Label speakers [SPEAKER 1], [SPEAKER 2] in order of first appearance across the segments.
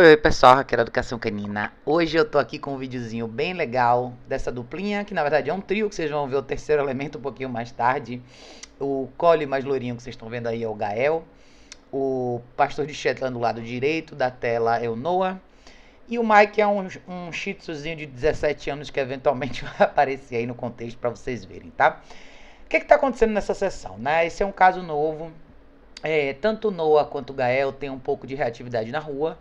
[SPEAKER 1] Oi, pessoal, aqui é Educação Canina. Hoje eu tô aqui com um videozinho bem legal dessa duplinha, que na verdade é um trio, que vocês vão ver o terceiro elemento um pouquinho mais tarde. O Cole mais lourinho que vocês estão vendo aí é o Gael. O pastor de Shetland do lado direito da tela é o Noah. E o Mike é um, um shih tzuzinho de 17 anos que eventualmente vai aparecer aí no contexto para vocês verem, tá? O que é que tá acontecendo nessa sessão, né? Esse é um caso novo. É, tanto Noah quanto Gael tem um pouco de reatividade na rua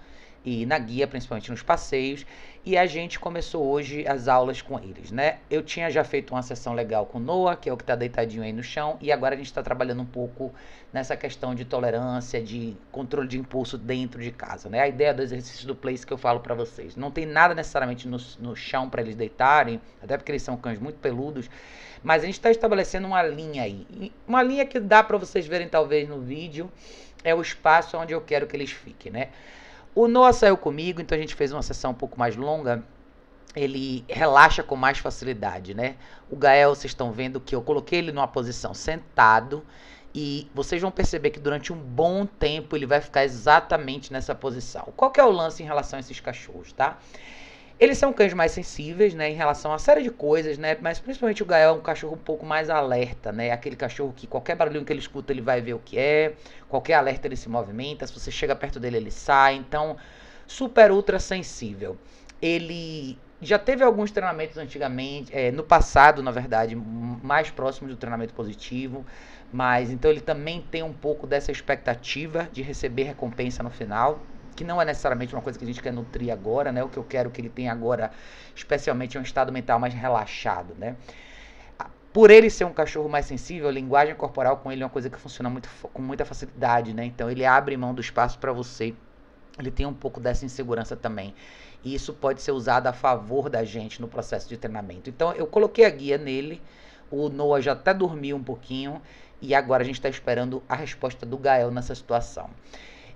[SPEAKER 1] e na guia, principalmente nos passeios, e a gente começou hoje as aulas com eles, né? Eu tinha já feito uma sessão legal com o Noah, que é o que está deitadinho aí no chão, e agora a gente está trabalhando um pouco nessa questão de tolerância, de controle de impulso dentro de casa, né? A ideia dos exercícios do place que eu falo para vocês. Não tem nada necessariamente no, no chão para eles deitarem, até porque eles são cães muito peludos, mas a gente está estabelecendo uma linha aí. Uma linha que dá para vocês verem talvez no vídeo, é o espaço onde eu quero que eles fiquem, né? O Noah saiu comigo, então a gente fez uma sessão um pouco mais longa. Ele relaxa com mais facilidade, né? O Gael, vocês estão vendo que eu coloquei ele numa posição sentado. E vocês vão perceber que durante um bom tempo ele vai ficar exatamente nessa posição. Qual que é o lance em relação a esses cachorros, tá? Eles são cães mais sensíveis, né, em relação a série de coisas, né, mas principalmente o Gael é um cachorro um pouco mais alerta, né, aquele cachorro que qualquer barulhinho que ele escuta ele vai ver o que é, qualquer alerta ele se movimenta, se você chega perto dele ele sai, então super ultra sensível. Ele já teve alguns treinamentos antigamente, é, no passado, na verdade, mais próximos do treinamento positivo, mas então ele também tem um pouco dessa expectativa de receber recompensa no final, que não é necessariamente uma coisa que a gente quer nutrir agora, né? O que eu quero que ele tenha agora, especialmente, é um estado mental mais relaxado, né? Ah, por ele ser um cachorro mais sensível, a linguagem corporal com ele é uma coisa que funciona muito, com muita facilidade, né? Então ele abre mão do espaço para você. Ele tem um pouco dessa insegurança também. E isso pode ser usado a favor da gente no processo de treinamento. Então eu coloquei a guia nele. O Noah já até dormiu um pouquinho. E agora a gente está esperando a resposta do Gael nessa situação.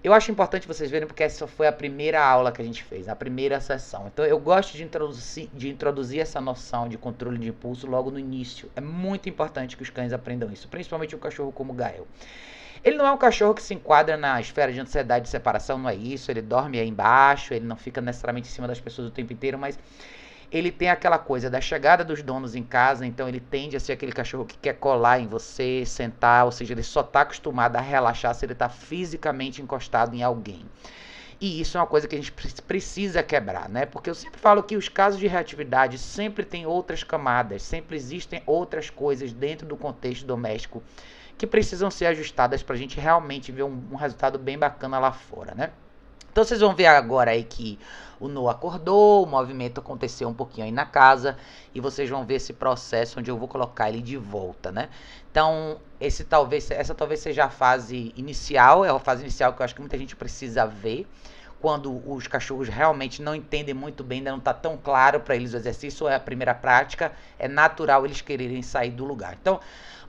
[SPEAKER 1] Eu acho importante vocês verem porque essa foi a primeira aula que a gente fez, a primeira sessão. Então eu gosto de introduzir, de introduzir essa noção de controle de impulso logo no início. É muito importante que os cães aprendam isso, principalmente um cachorro como o Gael. Ele não é um cachorro que se enquadra na esfera de ansiedade de separação, não é isso. Ele dorme aí embaixo, ele não fica necessariamente em cima das pessoas o tempo inteiro, mas ele tem aquela coisa da chegada dos donos em casa, então ele tende a ser aquele cachorro que quer colar em você, sentar, ou seja, ele só está acostumado a relaxar se ele está fisicamente encostado em alguém. E isso é uma coisa que a gente precisa quebrar, né? Porque eu sempre falo que os casos de reatividade sempre tem outras camadas, sempre existem outras coisas dentro do contexto doméstico que precisam ser ajustadas para a gente realmente ver um, um resultado bem bacana lá fora, né? Então vocês vão ver agora aí que o No acordou, o movimento aconteceu um pouquinho aí na casa e vocês vão ver esse processo onde eu vou colocar ele de volta, né? Então, esse talvez, essa talvez seja a fase inicial, é a fase inicial que eu acho que muita gente precisa ver quando os cachorros realmente não entendem muito bem, ainda não está tão claro para eles o exercício, é a primeira prática, é natural eles quererem sair do lugar. Então,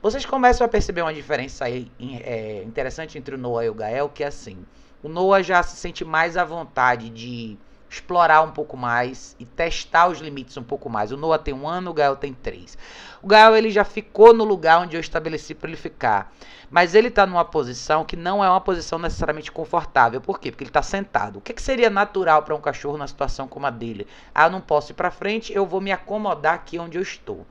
[SPEAKER 1] vocês começam a perceber uma diferença aí, é, interessante entre o Noah e o Gael, que é assim. O Noah já se sente mais à vontade de explorar um pouco mais e testar os limites um pouco mais. O Noah tem um ano, o Gael tem três. O Gael ele já ficou no lugar onde eu estabeleci para ele ficar, mas ele está numa posição que não é uma posição necessariamente confortável. Por quê? Porque ele está sentado. O que, é que seria natural para um cachorro numa situação como a dele? Ah, eu não posso ir para frente, eu vou me acomodar aqui onde eu estou.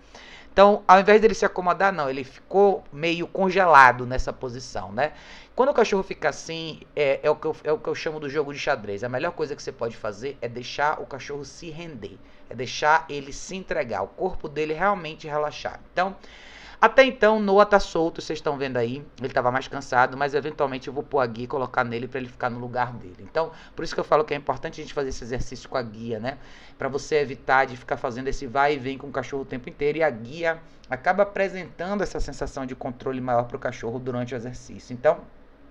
[SPEAKER 1] Então, ao invés dele se acomodar, não, ele ficou meio congelado nessa posição, né? Quando o cachorro fica assim, é, é, o que eu, é o que eu chamo do jogo de xadrez. A melhor coisa que você pode fazer é deixar o cachorro se render, é deixar ele se entregar, o corpo dele realmente relaxar. Então, até então, Noah tá solto, vocês estão vendo aí. Ele tava mais cansado, mas eventualmente eu vou pôr a guia e colocar nele para ele ficar no lugar dele. Então, por isso que eu falo que é importante a gente fazer esse exercício com a guia, né? Para você evitar de ficar fazendo esse vai e vem com o cachorro o tempo inteiro. E a guia acaba apresentando essa sensação de controle maior para o cachorro durante o exercício. Então,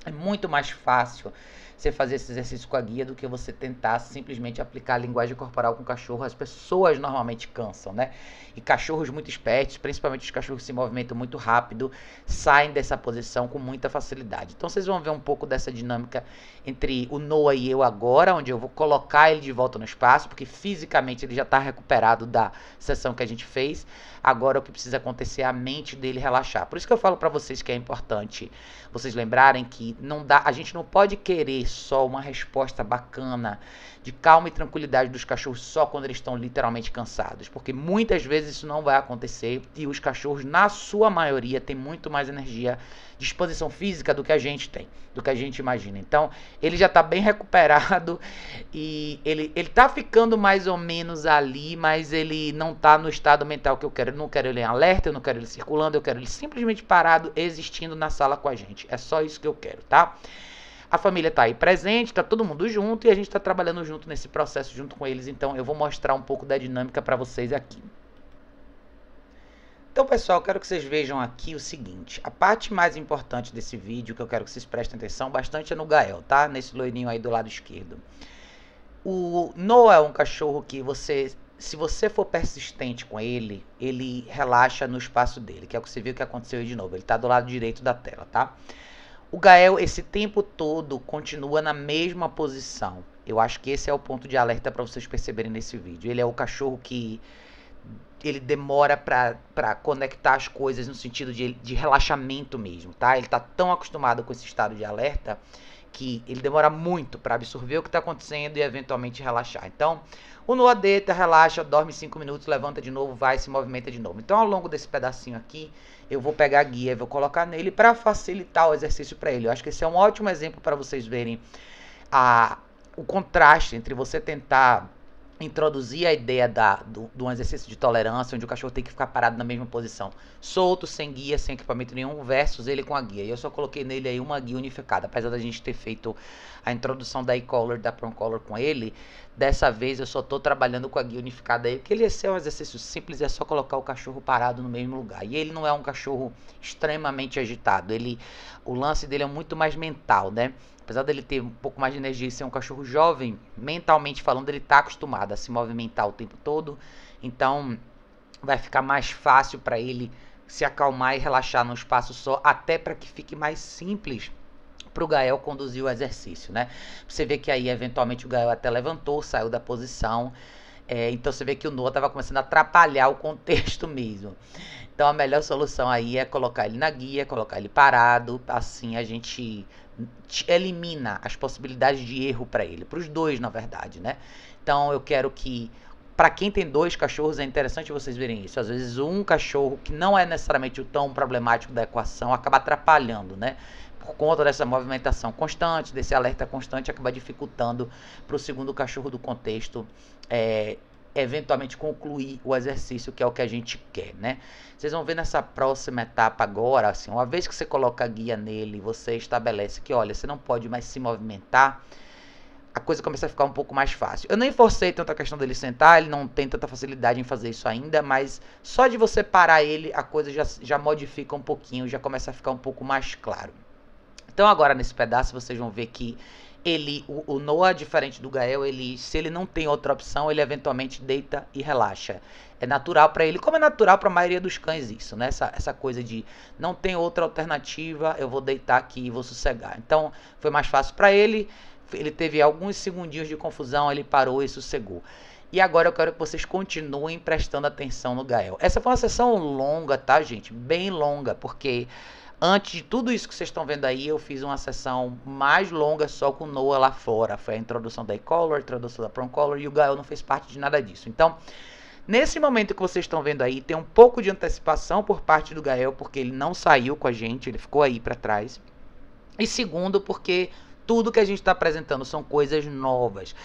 [SPEAKER 1] é muito mais fácil você fazer esse exercício com a guia do que você tentar simplesmente aplicar a linguagem corporal com o cachorro. As pessoas normalmente cansam, né? E cachorros muito espertos, principalmente os cachorros que se movimentam muito rápido, saem dessa posição com muita facilidade. Então vocês vão ver um pouco dessa dinâmica entre o Noah e eu agora, onde eu vou colocar ele de volta no espaço, porque fisicamente ele já está recuperado da sessão que a gente fez. Agora o que precisa acontecer é a mente dele relaxar. Por isso que eu falo para vocês que é importante vocês lembrarem que não dá, a gente não pode querer sol, uma resposta bacana, de calma e tranquilidade dos cachorros só quando eles estão literalmente cansados, porque muitas vezes isso não vai acontecer e os cachorros, na sua maioria, têm muito mais energia de exposição física do que a gente tem, do que a gente imagina. Então, ele já está bem recuperado e ele ele tá ficando mais ou menos ali, mas ele não está no estado mental que eu quero. Eu não quero ele em alerta, eu não quero ele circulando, eu quero ele simplesmente parado existindo na sala com a gente. É só isso que eu quero, tá? A família está aí presente, está todo mundo junto e a gente está trabalhando junto nesse processo junto com eles. Então eu vou mostrar um pouco da dinâmica para vocês aqui. Então, pessoal, quero que vocês vejam aqui o seguinte. A parte mais importante desse vídeo, que eu quero que vocês prestem atenção bastante, é no Gael, tá? Nesse loirinho aí do lado esquerdo. O Noah é um cachorro que você... Se você for persistente com ele, ele relaxa no espaço dele, que é o que você viu que aconteceu aí de novo. Ele tá do lado direito da tela, Tá? O Gael, esse tempo todo, continua na mesma posição. Eu acho que esse é o ponto de alerta para vocês perceberem nesse vídeo. Ele é o cachorro que ele demora para conectar as coisas no sentido de, de relaxamento mesmo, tá? Ele está tão acostumado com esse estado de alerta que ele demora muito para absorver o que está acontecendo e eventualmente relaxar. Então, o Noah deita, relaxa, dorme 5 minutos, levanta de novo, vai, se movimenta de novo. Então, ao longo desse pedacinho aqui, eu vou pegar a guia e vou colocar nele para facilitar o exercício para ele. Eu acho que esse é um ótimo exemplo para vocês verem a, o contraste entre você tentar introduzir a ideia da, do, do um exercício de tolerância, onde o cachorro tem que ficar parado na mesma posição, solto, sem guia, sem equipamento nenhum, versus ele com a guia. E eu só coloquei nele aí uma guia unificada, apesar da gente ter feito a introdução da e-collar, da prong collar com ele, dessa vez eu só estou trabalhando com a guia unificada aí, porque ele é um exercício simples, é só colocar o cachorro parado no mesmo lugar. E ele não é um cachorro extremamente agitado, ele, o lance dele é muito mais mental, né? Apesar dele ter um pouco mais de energia e ser um cachorro jovem, mentalmente falando, ele está acostumado a se movimentar o tempo todo. Então, vai ficar mais fácil para ele se acalmar e relaxar num espaço só, até para que fique mais simples para o Gael conduzir o exercício, né? Você vê que aí eventualmente o Gael até levantou, saiu da posição é, então você vê que o Noah estava começando a atrapalhar o contexto mesmo. Então a melhor solução aí é colocar ele na guia, colocar ele parado, assim a gente elimina as possibilidades de erro para ele, para os dois, na verdade, né? Então eu quero que para quem tem dois cachorros é interessante vocês verem isso. Às vezes um cachorro que não é necessariamente o tão problemático da equação acaba atrapalhando, né? por conta dessa movimentação constante, desse alerta constante, acaba dificultando para o segundo cachorro do contexto é, eventualmente concluir o exercício, que é o que a gente quer, né? Vocês vão ver nessa próxima etapa agora, assim, uma vez que você coloca a guia nele, você estabelece que, olha, você não pode mais se movimentar, a coisa começa a ficar um pouco mais fácil. Eu nem forcei tanto a questão dele sentar, ele não tem tanta facilidade em fazer isso ainda, mas só de você parar ele, a coisa já, já modifica um pouquinho, já começa a ficar um pouco mais claro. Então agora nesse pedaço vocês vão ver que ele, o, o, Noah, diferente do Gael, ele, se ele não tem outra opção, ele eventualmente deita e relaxa. É natural para ele, como é natural para a maioria dos cães isso, né? Essa, essa coisa de não tem outra alternativa, eu vou deitar aqui e vou sossegar. Então, foi mais fácil para ele. Ele teve alguns segundinhos de confusão, ele parou e sossegou. E agora eu quero que vocês continuem prestando atenção no Gael. Essa foi uma sessão longa, tá, gente? Bem longa, porque Antes de tudo isso que vocês estão vendo aí, eu fiz uma sessão mais longa só com Noah lá fora. Foi a introdução da e-collar, a introdução da prom e o Gael não fez parte de nada disso. Então, nesse momento que vocês estão vendo aí, tem um pouco de antecipação por parte do Gael, porque ele não saiu com a gente, ele ficou aí para trás. E segundo, porque tudo que a gente está apresentando são coisas novas.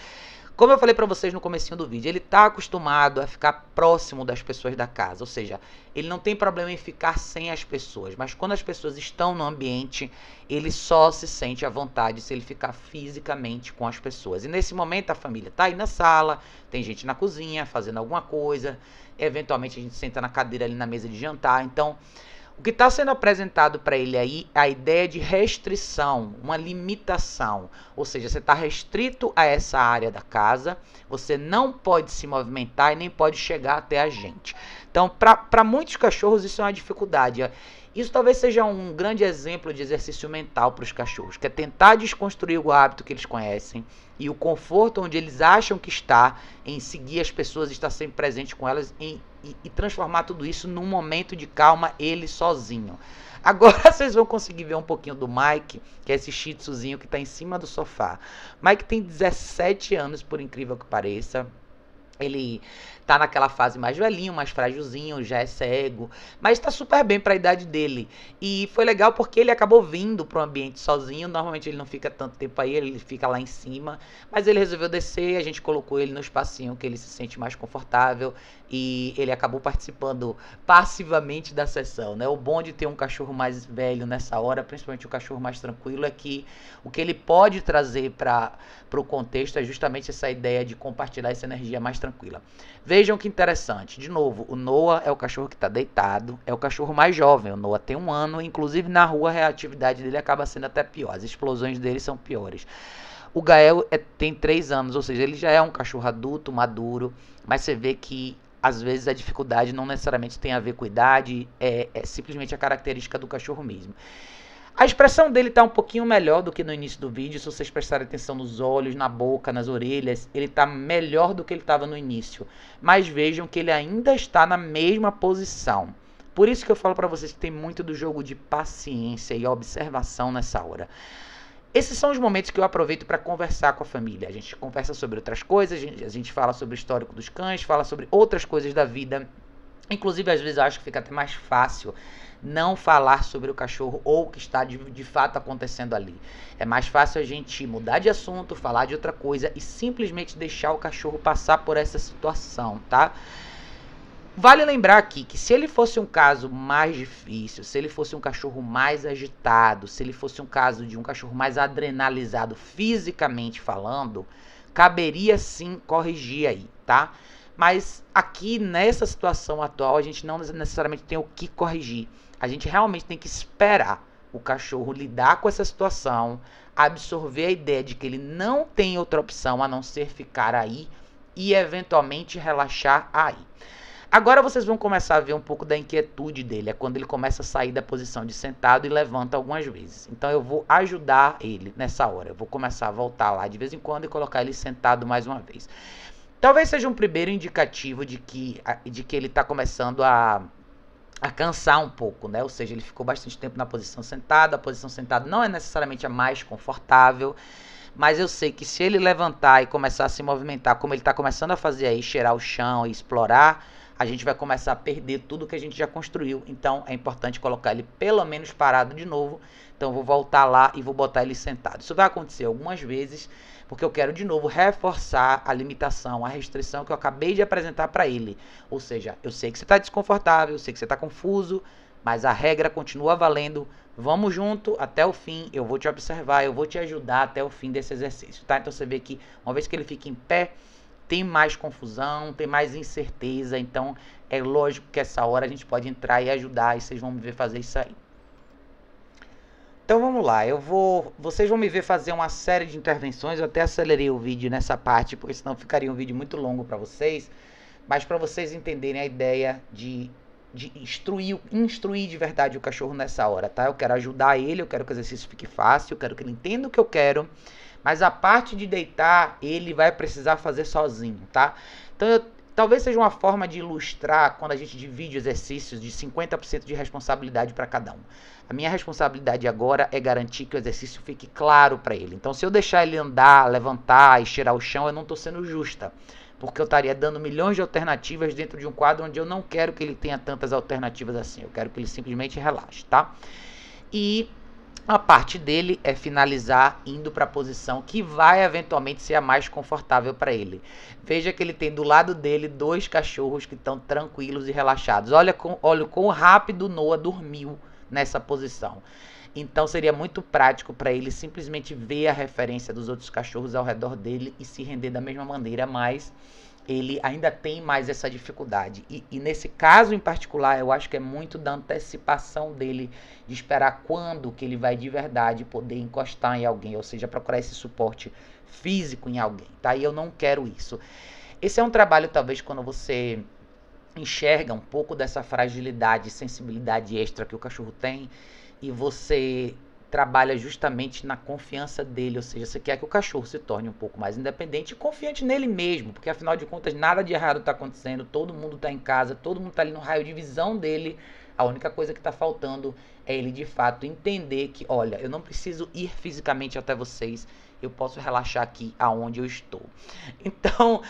[SPEAKER 1] Como eu falei para vocês no começo do vídeo, ele tá acostumado a ficar próximo das pessoas da casa, ou seja, ele não tem problema em ficar sem as pessoas, mas quando as pessoas estão no ambiente, ele só se sente à vontade se ele ficar fisicamente com as pessoas. E nesse momento a família tá aí na sala, tem gente na cozinha fazendo alguma coisa, eventualmente a gente senta na cadeira ali na mesa de jantar, então o que está sendo apresentado para ele aí é a ideia de restrição, uma limitação. Ou seja, você está restrito a essa área da casa, você não pode se movimentar e nem pode chegar até a gente. Então, para muitos cachorros, isso é uma dificuldade. Isso talvez seja um grande exemplo de exercício mental para os cachorros, que é tentar desconstruir o hábito que eles conhecem e o conforto onde eles acham que está em seguir as pessoas, estar sempre presente com elas em, e, e transformar tudo isso num momento de calma ele sozinho. Agora vocês vão conseguir ver um pouquinho do Mike, que é esse shih tzuzinho que está em cima do sofá. Mike tem 17 anos, por incrível que pareça. Ele tá naquela fase mais velhinho, mais frágilzinho, já é cego, mas tá super bem para a idade dele. E foi legal porque ele acabou vindo para um ambiente sozinho, normalmente ele não fica tanto tempo aí, ele fica lá em cima, mas ele resolveu descer, a gente colocou ele no espacinho que ele se sente mais confortável e ele acabou participando passivamente da sessão, né? O bom de ter um cachorro mais velho nessa hora, principalmente o um cachorro mais tranquilo, é que o que ele pode trazer para o contexto é justamente essa ideia de compartilhar essa energia mais tranquila. Veja Vejam que interessante. De novo, o Noah é o cachorro que está deitado, é o cachorro mais jovem. O Noah tem um ano, inclusive na rua a reatividade dele acaba sendo até pior. As explosões dele são piores. O Gael é, tem três anos, ou seja, ele já é um cachorro adulto, maduro, mas você vê que às vezes a dificuldade não necessariamente tem a ver com idade, é, é simplesmente a característica do cachorro mesmo. A expressão dele está um pouquinho melhor do que no início do vídeo, se vocês prestarem atenção nos olhos, na boca, nas orelhas, ele está melhor do que ele estava no início. Mas vejam que ele ainda está na mesma posição. Por isso que eu falo para vocês que tem muito do jogo de paciência e observação nessa hora. Esses são os momentos que eu aproveito para conversar com a família. A gente conversa sobre outras coisas, a gente, a gente fala sobre o histórico dos cães, fala sobre outras coisas da vida Inclusive, às vezes acho que fica até mais fácil não falar sobre o cachorro ou o que está de, de, fato acontecendo ali. É mais fácil a gente mudar de assunto, falar de outra coisa e simplesmente deixar o cachorro passar por essa situação, tá? Vale lembrar aqui que se ele fosse um caso mais difícil, se ele fosse um cachorro mais agitado, se ele fosse um caso de um cachorro mais adrenalizado fisicamente falando, caberia sim corrigir aí, tá? Mas aqui nessa situação atual, a gente não necessariamente tem o que corrigir. A gente realmente tem que esperar o cachorro lidar com essa situação, absorver a ideia de que ele não tem outra opção a não ser ficar aí e eventualmente relaxar aí. Agora vocês vão começar a ver um pouco da inquietude dele, é quando ele começa a sair da posição de sentado e levanta algumas vezes. Então eu vou ajudar ele nessa hora. Eu vou começar a voltar lá de vez em quando e colocar ele sentado mais uma vez. Talvez seja um primeiro indicativo de que, de que ele está começando a, a cansar um pouco, né? Ou seja, ele ficou bastante tempo na posição sentada. A posição sentada não é necessariamente a mais confortável, mas eu sei que se ele levantar e começar a se movimentar, como ele está começando a fazer aí, cheirar o chão e explorar, a gente vai começar a perder tudo que a gente já construiu. Então é importante colocar ele pelo menos parado de novo. Então vou voltar lá e vou botar ele sentado. Isso vai acontecer algumas vezes porque eu quero de novo reforçar a limitação, a restrição que eu acabei de apresentar para ele. Ou seja, eu sei que você está desconfortável, eu sei que você está confuso, mas a regra continua valendo. Vamos junto até o fim, eu vou te observar, eu vou te ajudar até o fim desse exercício, tá? Então você vê que uma vez que ele fica em pé, tem mais confusão, tem mais incerteza, então é lógico que essa hora a gente pode entrar e ajudar e vocês vão me ver fazer isso aí. Então vamos lá, eu vou. Vocês vão me ver fazer uma série de intervenções. Eu até acelerei o vídeo nessa parte, porque senão ficaria um vídeo muito longo para vocês. Mas para vocês entenderem a ideia de, de instruir, instruir de verdade o cachorro nessa hora, tá? Eu quero ajudar ele, eu quero que o exercício fique fácil, eu quero que ele entenda o que eu quero. Mas a parte de deitar, ele vai precisar fazer sozinho, tá? Então eu Talvez seja uma forma de ilustrar quando a gente divide exercícios de 50% de responsabilidade para cada um. A minha responsabilidade agora é garantir que o exercício fique claro para ele. Então, se eu deixar ele andar, levantar e cheirar o chão, eu não estou sendo justa porque eu estaria dando milhões de alternativas dentro de um quadro onde eu não quero que ele tenha tantas alternativas assim. Eu quero que ele simplesmente relaxe, tá? E a parte dele é finalizar indo para a posição que vai eventualmente ser a mais confortável para ele. Veja que ele tem do lado dele dois cachorros que estão tranquilos e relaxados. Olha, com, olha o quão rápido Noah dormiu nessa posição. Então seria muito prático para ele simplesmente ver a referência dos outros cachorros ao redor dele e se render da mesma maneira, mas ele ainda tem mais essa dificuldade. E, e, nesse caso em particular, eu acho que é muito da antecipação dele, de esperar quando que ele vai de verdade poder encostar em alguém, ou seja, procurar esse suporte físico em alguém, tá? E eu não quero isso. Esse é um trabalho, talvez, quando você enxerga um pouco dessa fragilidade, sensibilidade extra que o cachorro tem e você trabalha justamente na confiança dele, ou seja, você quer que o cachorro se torne um pouco mais independente e confiante nele mesmo, porque afinal de contas nada de errado está acontecendo, todo mundo está em casa, todo mundo está ali no raio de visão dele. A única coisa que está faltando é ele de fato entender que, olha, eu não preciso ir fisicamente até vocês, eu posso relaxar aqui aonde eu estou. Então,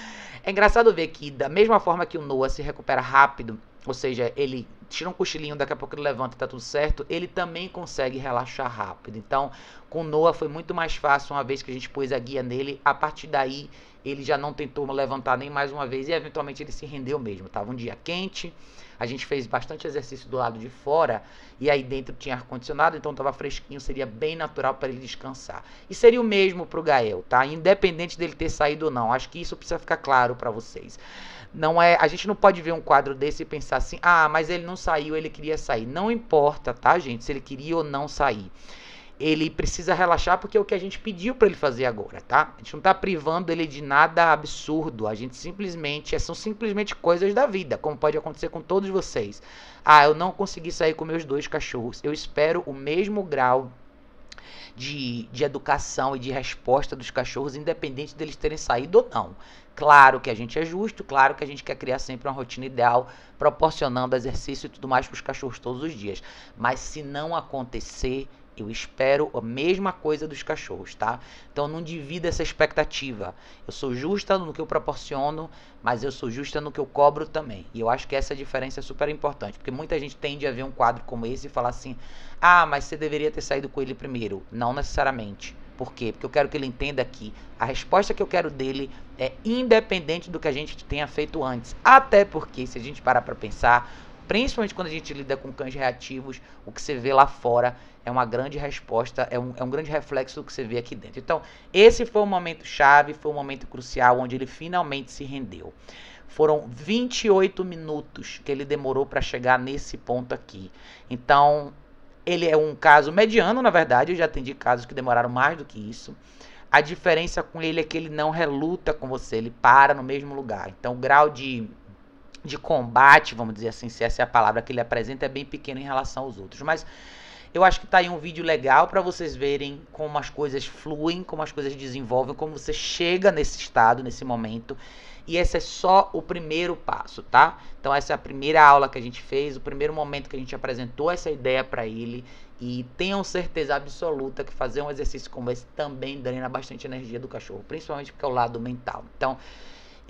[SPEAKER 1] é engraçado ver que da mesma forma que o Noah se recupera rápido, ou seja, ele tira um cochilinho, daqui a pouco ele levanta e tá tudo certo, ele também consegue relaxar rápido. Então, com Noah foi muito mais fácil, uma vez que a gente pôs a guia nele, a partir daí ele já não tentou levantar nem mais uma vez e eventualmente ele se rendeu mesmo. Tava um dia quente, a gente fez bastante exercício do lado de fora e aí dentro tinha ar condicionado, então tava fresquinho, seria bem natural para ele descansar. E seria o mesmo pro Gael, tá? Independente dele ter saído ou não. Acho que isso precisa ficar claro para vocês. Não é, a gente não pode ver um quadro desse e pensar assim: "Ah, mas ele não saiu, ele queria sair". Não importa, tá, gente, se ele queria ou não sair. Ele precisa relaxar porque é o que a gente pediu para ele fazer agora, tá? A gente não tá privando ele de nada absurdo. A gente simplesmente, é, são simplesmente coisas da vida, como pode acontecer com todos vocês. Ah, eu não consegui sair com meus dois cachorros. Eu espero o mesmo grau de, de, educação e de resposta dos cachorros, independente deles terem saído ou não. Claro que a gente é justo, claro que a gente quer criar sempre uma rotina ideal, proporcionando exercício e tudo mais para os cachorros todos os dias. Mas se não acontecer, eu espero a mesma coisa dos cachorros, tá? Então não divida essa expectativa. Eu sou justa no que eu proporciono, mas eu sou justa no que eu cobro também. E eu acho que essa diferença é super importante, porque muita gente tende a ver um quadro como esse e falar assim: "Ah, mas você deveria ter saído com ele primeiro". Não necessariamente. Por quê? Porque eu quero que ele entenda que a resposta que eu quero dele é independente do que a gente tenha feito antes. Até porque, se a gente parar para pensar, principalmente quando a gente lida com cães reativos, o que você vê lá fora é uma grande resposta, é um, é um grande reflexo do que você vê aqui dentro. Então, esse foi um momento chave, foi um momento crucial onde ele finalmente se rendeu. Foram 28 minutos que ele demorou para chegar nesse ponto aqui. Então, ele é um caso mediano, na verdade, eu já atendi casos que demoraram mais do que isso. A diferença com ele é que ele não reluta com você, ele para no mesmo lugar. Então, o grau de, de combate, vamos dizer assim, se essa é a palavra que ele apresenta, é bem pequeno em relação aos outros. Mas eu acho que tá aí um vídeo legal para vocês verem como as coisas fluem, como as coisas desenvolvem, como você chega nesse estado, nesse momento. E esse é só o primeiro passo, tá? Então essa é a primeira aula que a gente fez, o primeiro momento que a gente apresentou essa ideia para ele. E tenham certeza absoluta que fazer um exercício como esse também drena bastante energia do cachorro, principalmente porque é o lado mental. Então,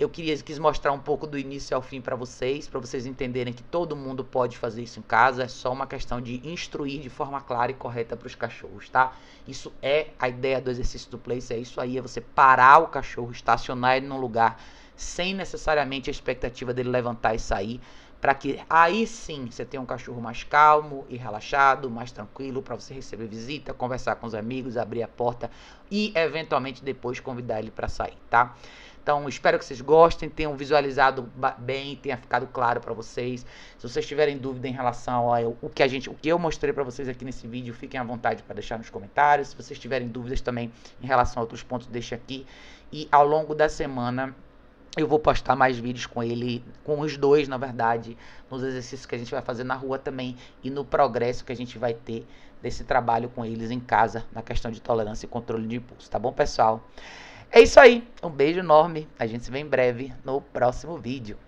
[SPEAKER 1] eu queria quis mostrar um pouco do início ao fim para vocês, para vocês entenderem que todo mundo pode fazer isso em casa, é só uma questão de instruir de forma clara e correta para os cachorros, tá? Isso é a ideia do exercício do place, é isso aí, é você parar o cachorro, estacionar ele num lugar sem necessariamente a expectativa dele levantar e sair para que aí sim você tenha um cachorro mais calmo e relaxado, mais tranquilo para você receber visita, conversar com os amigos, abrir a porta e eventualmente depois convidar ele para sair, tá? Então, espero que vocês gostem, tenham visualizado bem, tenha ficado claro para vocês. Se vocês tiverem dúvida em relação ao o que a gente, o que eu mostrei para vocês aqui nesse vídeo, fiquem à vontade para deixar nos comentários. Se vocês tiverem dúvidas também em relação a outros pontos, deixe aqui. E ao longo da semana eu vou postar mais vídeos com ele, com os dois, na verdade, nos exercícios que a gente vai fazer na rua também e no progresso que a gente vai ter desse trabalho com eles em casa na questão de tolerância e controle de impulso, tá bom, pessoal? É isso aí. Um beijo enorme. A gente se vê em breve no próximo vídeo.